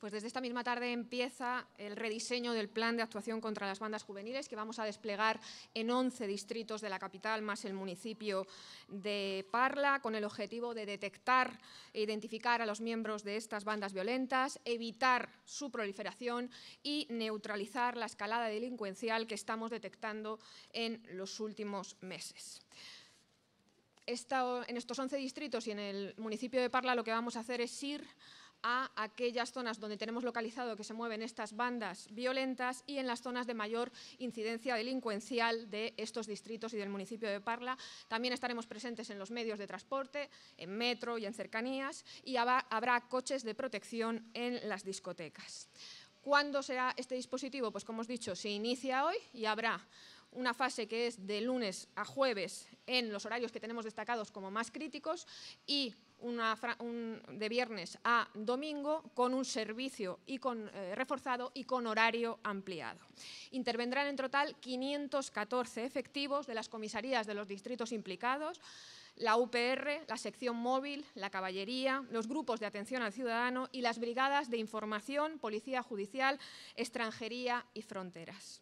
Pues desde esta misma tarde empieza el rediseño del plan de actuación contra las bandas juveniles que vamos a desplegar en 11 distritos de la capital más el municipio de Parla con el objetivo de detectar e identificar a los miembros de estas bandas violentas, evitar su proliferación y neutralizar la escalada delincuencial que estamos detectando en los últimos meses. en estos 11 distritos y en el municipio de Parla lo que vamos a hacer es ir a aquellas zonas donde tenemos localizado que se mueven estas bandas violentas y en las zonas de mayor incidencia delincuencial de estos distritos y del municipio de Parla. También estaremos presentes en los medios de transporte, en metro y en cercanías y habrá coches de protección en las discotecas. ¿Cuándo será este dispositivo? Pues como os dicho, se inicia hoy y habrá una fase que es de lunes a jueves en los horarios que tenemos destacados como más críticos y de viernes a domingo con un servicio y con, eh, reforzado y con horario ampliado. Intervendrán en total 514 efectivos de las comisarías de los distritos implicados, la UPR, la sección móvil, la caballería, los grupos de atención al ciudadano y las brigadas de información, policía judicial, extranjería y fronteras.